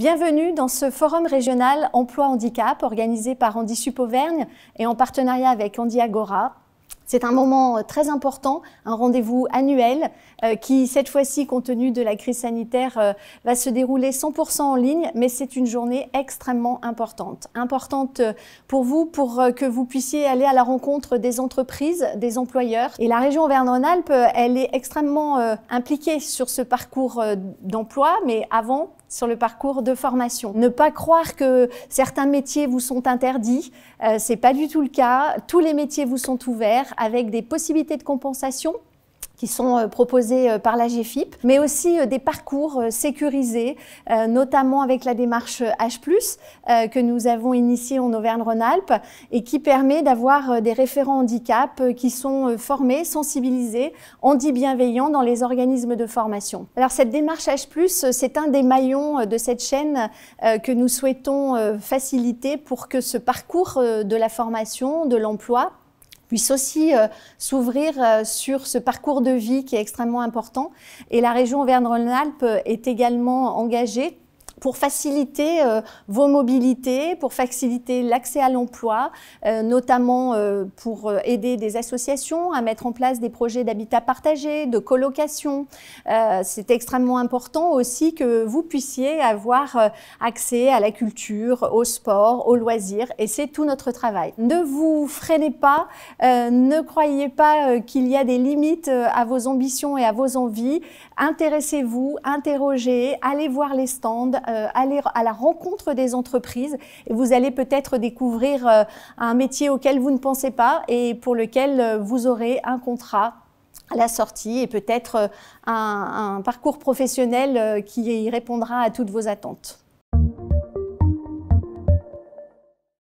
Bienvenue dans ce forum régional emploi handicap organisé par Andy Supauvergne et en partenariat avec Andy Agora, c'est un moment euh, très important, un rendez-vous annuel euh, qui, cette fois-ci, compte tenu de la crise sanitaire, euh, va se dérouler 100% en ligne, mais c'est une journée extrêmement importante. Importante pour vous, pour que vous puissiez aller à la rencontre des entreprises, des employeurs. Et la région Auvergne-Rhône-Alpes, elle est extrêmement impliquée sur ce parcours d'emploi, mais avant, sur le parcours de formation. Ne pas croire que certains métiers vous sont interdits, euh, c'est pas du tout le cas. Tous les métiers vous sont ouverts avec des possibilités de compensation qui sont euh, proposées euh, par la GFIP, mais aussi euh, des parcours sécurisés, notamment avec la démarche H+, que nous avons initiée en Auvergne-Rhône-Alpes et qui permet d'avoir des référents handicap qui sont formés, sensibilisés, en dit bienveillants dans les organismes de formation. Alors cette démarche H+, c'est un des maillons de cette chaîne que nous souhaitons faciliter pour que ce parcours de la formation, de l'emploi, puisse aussi euh, s'ouvrir euh, sur ce parcours de vie qui est extrêmement important. Et la région Auvergne-Rhône-Alpes est également engagée pour faciliter euh, vos mobilités, pour faciliter l'accès à l'emploi, euh, notamment euh, pour aider des associations à mettre en place des projets d'habitat partagé, de colocation. C'est extrêmement important aussi que vous puissiez avoir accès à la culture, au sport, aux loisirs, et c'est tout notre travail. Ne vous freinez pas, ne croyez pas qu'il y a des limites à vos ambitions et à vos envies. Intéressez-vous, interrogez, allez voir les stands, euh, aller à la rencontre des entreprises et vous allez peut-être découvrir euh, un métier auquel vous ne pensez pas et pour lequel euh, vous aurez un contrat à la sortie et peut-être un, parcours professionnel qui répondra à toutes vos attentes.